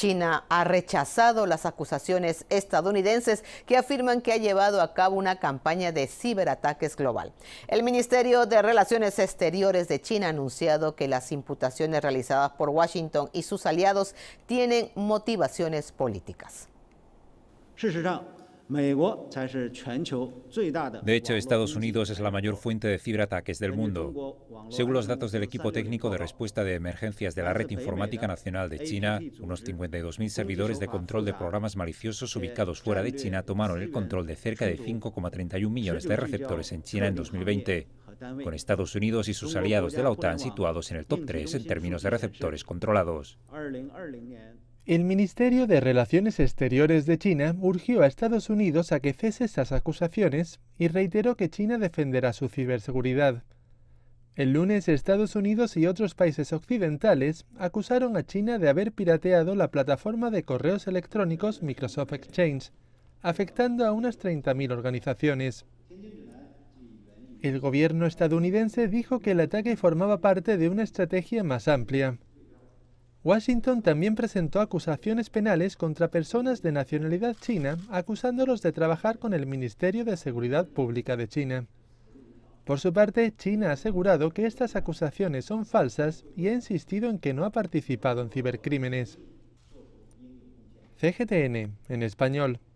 China ha rechazado las acusaciones estadounidenses que afirman que ha llevado a cabo una campaña de ciberataques global. El Ministerio de Relaciones Exteriores de China ha anunciado que las imputaciones realizadas por Washington y sus aliados tienen motivaciones políticas. De hecho, Estados Unidos es la mayor fuente de ciberataques del mundo. Según los datos del equipo técnico de respuesta de emergencias de la Red Informática Nacional de China, unos 52.000 servidores de control de programas maliciosos ubicados fuera de China tomaron el control de cerca de 5,31 millones de receptores en China en 2020 con Estados Unidos y sus aliados de la OTAN situados en el top 3 en términos de receptores controlados. El Ministerio de Relaciones Exteriores de China urgió a Estados Unidos a que cese esas acusaciones y reiteró que China defenderá su ciberseguridad. El lunes Estados Unidos y otros países occidentales acusaron a China de haber pirateado la plataforma de correos electrónicos Microsoft Exchange, afectando a unas 30.000 organizaciones. El gobierno estadounidense dijo que el ataque formaba parte de una estrategia más amplia Washington también presentó acusaciones penales contra personas de nacionalidad china, acusándolos de trabajar con el Ministerio de Seguridad Pública de China. Por su parte, China ha asegurado que estas acusaciones son falsas y ha insistido en que no ha participado en cibercrímenes. CGTN, en español.